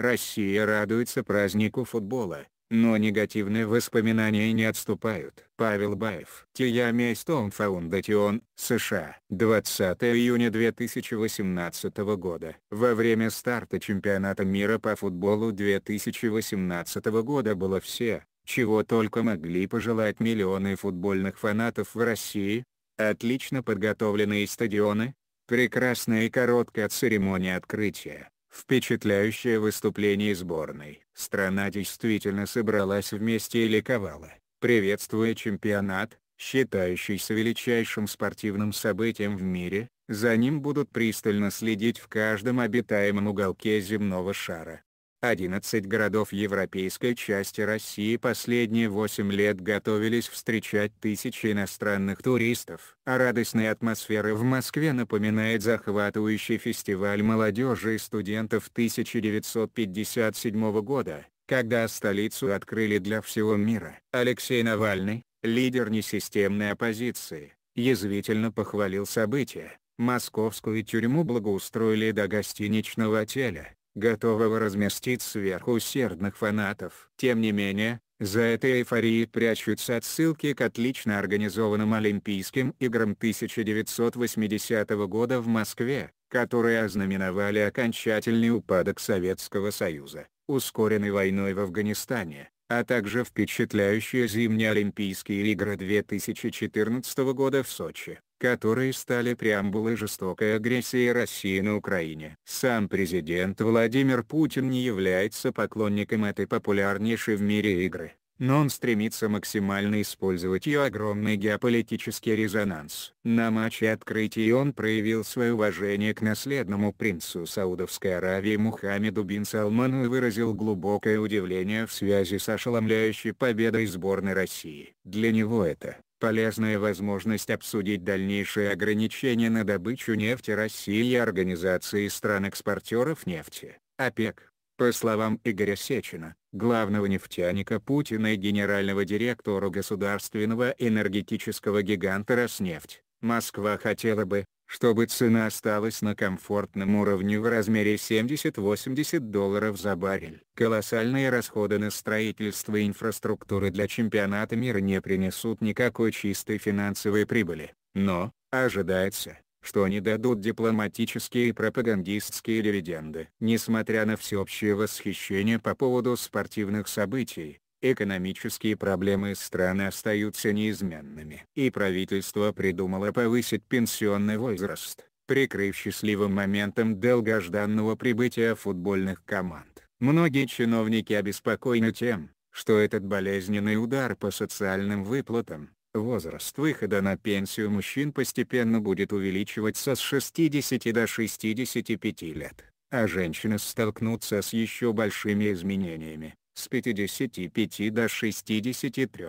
Россия радуется празднику футбола, но негативные воспоминания не отступают. Павел Баев. Тиями Stone Foundation, США. 20 июня 2018 года. Во время старта чемпионата мира по футболу 2018 года было все, чего только могли пожелать миллионы футбольных фанатов в России. Отлично подготовленные стадионы, прекрасная и короткая церемония открытия, Впечатляющее выступление сборной. Страна действительно собралась вместе и ликовала, приветствуя чемпионат, считающийся величайшим спортивным событием в мире, за ним будут пристально следить в каждом обитаемом уголке земного шара. 11 городов европейской части России последние 8 лет готовились встречать тысячи иностранных туристов. А радостная атмосфера в Москве напоминает захватывающий фестиваль молодежи и студентов 1957 года, когда столицу открыли для всего мира. Алексей Навальный, лидер несистемной оппозиции, язвительно похвалил события. Московскую тюрьму благоустроили до гостиничного отеля готового разместить сверхусердных фанатов. Тем не менее, за этой эйфорией прячутся отсылки к отлично организованным Олимпийским играм 1980 года в Москве, которые ознаменовали окончательный упадок Советского Союза, ускоренный войной в Афганистане, а также впечатляющие зимние Олимпийские игры 2014 года в Сочи которые стали преамбулой жестокой агрессии России на Украине. Сам президент Владимир Путин не является поклонником этой популярнейшей в мире игры, но он стремится максимально использовать ее огромный геополитический резонанс. На матче открытия он проявил свое уважение к наследному принцу Саудовской Аравии Мухаммеду бин Салману и выразил глубокое удивление в связи с ошеломляющей победой сборной России. Для него это полезная возможность обсудить дальнейшие ограничения на добычу нефти России и Организации стран-экспортеров нефти, ОПЕК. По словам Игоря Сечина, главного нефтяника Путина и генерального директора государственного энергетического гиганта «Роснефть», Москва хотела бы, чтобы цена осталась на комфортном уровне в размере 70-80 долларов за баррель. Колоссальные расходы на строительство инфраструктуры для чемпионата мира не принесут никакой чистой финансовой прибыли, но, ожидается, что они дадут дипломатические и пропагандистские дивиденды. Несмотря на всеобщее восхищение по поводу спортивных событий, экономические проблемы страны остаются неизменными. И правительство придумало повысить пенсионный возраст, прикрыв счастливым моментом долгожданного прибытия футбольных команд. Многие чиновники обеспокоены тем, что этот болезненный удар по социальным выплатам, возраст выхода на пенсию мужчин постепенно будет увеличиваться с 60 до 65 лет, а женщины столкнутся с еще большими изменениями с 55 до 63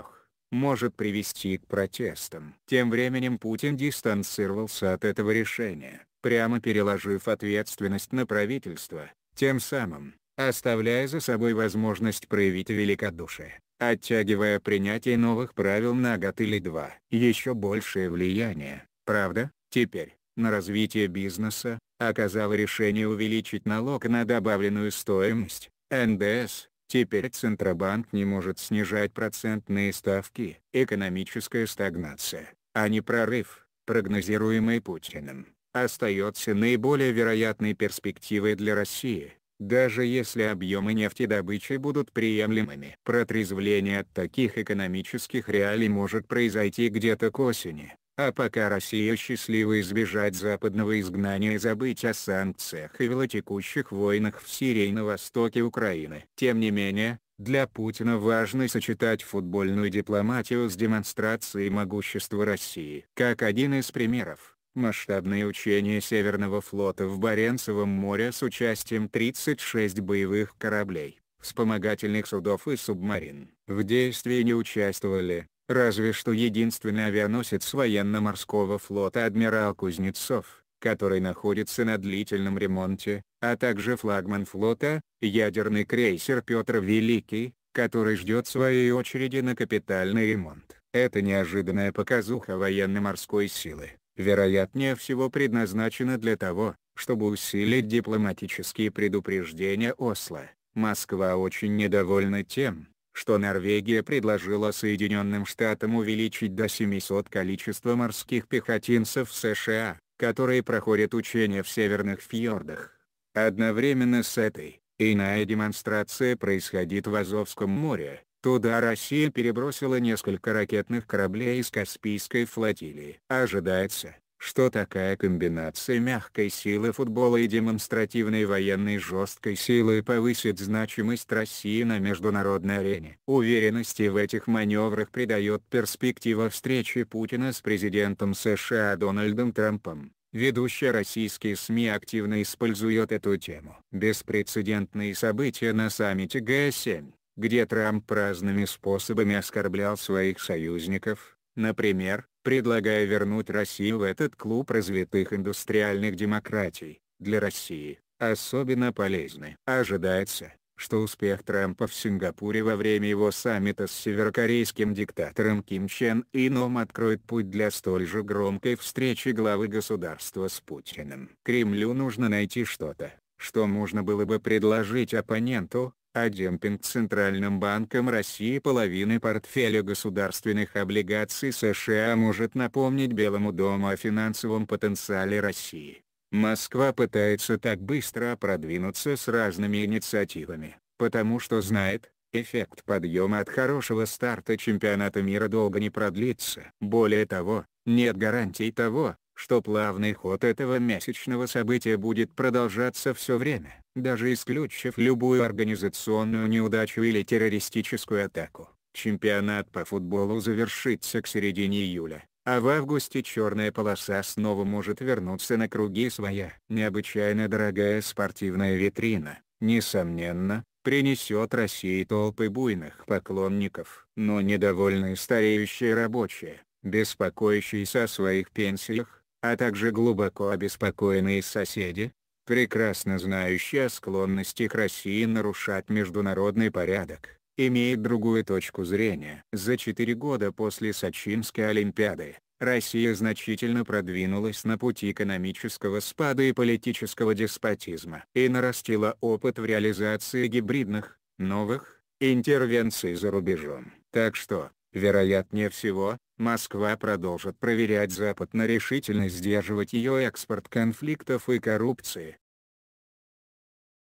может привести к протестам. Тем временем Путин дистанцировался от этого решения, прямо переложив ответственность на правительство, тем самым, оставляя за собой возможность проявить великодушие, оттягивая принятие новых правил на год или два. Еще большее влияние, правда, теперь, на развитие бизнеса, оказало решение увеличить налог на добавленную стоимость, НДС, Теперь Центробанк не может снижать процентные ставки. Экономическая стагнация, а не прорыв, прогнозируемый Путиным, остается наиболее вероятной перспективой для России, даже если объемы нефтедобычи будут приемлемыми. Протрезвление от таких экономических реалий может произойти где-то к осени. А пока Россия счастлива избежать западного изгнания и забыть о санкциях и велотекущих войнах в Сирии и на востоке Украины. Тем не менее, для Путина важно сочетать футбольную дипломатию с демонстрацией могущества России. Как один из примеров, масштабные учения Северного флота в Баренцевом море с участием 36 боевых кораблей, вспомогательных судов и субмарин. В действии не участвовали разве что единственный авианосец военно-морского флота адмирал Кузнецов, который находится на длительном ремонте, а также флагман флота, ядерный крейсер Петр Великий, который ждет своей очереди на капитальный ремонт. Это неожиданная показуха военно-морской силы, вероятнее всего предназначена для того, чтобы усилить дипломатические предупреждения Осло. Москва очень недовольна тем, что Норвегия предложила Соединенным Штатам увеличить до 700 количество морских пехотинцев США, которые проходят учения в северных фьордах. Одновременно с этой, иная демонстрация происходит в Азовском море, Туда Россия перебросила несколько ракетных кораблей из Каспийской флотилии. Ожидается, что такая комбинация мягкой силы футбола и демонстративной военной жесткой силы повысит значимость России на международной арене. Уверенности в этих маневрах придает перспектива встречи Путина с президентом США Дональдом Трампом. Ведущие российские СМИ активно используют эту тему. Беспрецедентные события на саммите Г7, где Трамп разными способами оскорблял своих союзников, например, предлагая вернуть Россию в этот клуб развитых индустриальных демократий, для России особенно полезны. Ожидается, что успех Трампа в Сингапуре во время его саммита с северокорейским диктатором Ким Чен Ином откроет путь для столь же громкой встречи главы государства с Путиным. Кремлю нужно найти что-то, что можно было бы предложить оппоненту, а демпинг Центральным банком России половины портфеля государственных облигаций США может напомнить Белому дому о финансовом потенциале России. Москва пытается так быстро продвинуться с разными инициативами, потому что знает, эффект подъема от хорошего старта чемпионата мира долго не продлится. Более того, нет гарантий того, что плавный ход этого месячного события будет продолжаться все время даже исключив любую организационную неудачу или террористическую атаку. Чемпионат по футболу завершится к середине июля, а в августе черная полоса снова может вернуться на круги своя. Необычайно дорогая спортивная витрина, несомненно, принесет России толпы буйных поклонников, но недовольные стареющие рабочие, беспокоящиеся о своих пенсиях, а также глубоко обеспокоенные соседи, прекрасно знающий о склонности к России нарушать международный порядок, имеет другую точку зрения. За четыре года после Сочинской Олимпиады, Россия значительно продвинулась на пути экономического спада и политического деспотизма и нарастила опыт в реализации гибридных, новых, интервенций за рубежом. Так что, Вероятнее всего, Москва продолжит проверять Запад на решительность сдерживать ее экспорт конфликтов и коррупции.